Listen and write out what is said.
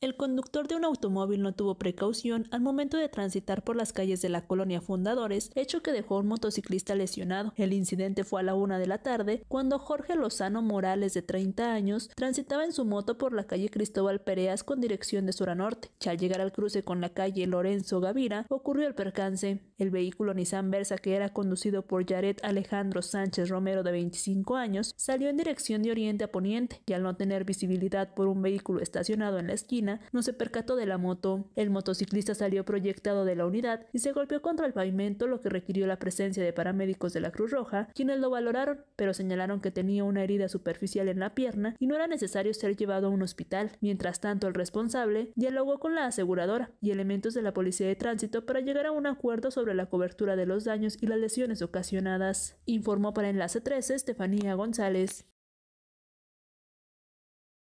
El conductor de un automóvil no tuvo precaución al momento de transitar por las calles de la colonia Fundadores, hecho que dejó a un motociclista lesionado. El incidente fue a la una de la tarde, cuando Jorge Lozano Morales, de 30 años, transitaba en su moto por la calle Cristóbal Pereas con dirección de sur a norte. al llegar al cruce con la calle Lorenzo Gavira, ocurrió el percance. El vehículo Nissan Versa, que era conducido por Jared Alejandro Sánchez Romero, de 25 años, salió en dirección de oriente a poniente y al no tener visibilidad por un vehículo estacionado en la esquina, no se percató de la moto. El motociclista salió proyectado de la unidad y se golpeó contra el pavimento, lo que requirió la presencia de paramédicos de la Cruz Roja, quienes lo valoraron, pero señalaron que tenía una herida superficial en la pierna y no era necesario ser llevado a un hospital. Mientras tanto, el responsable dialogó con la aseguradora y elementos de la Policía de Tránsito para llegar a un acuerdo sobre la cobertura de los daños y las lesiones ocasionadas, informó para Enlace 13 Estefanía González.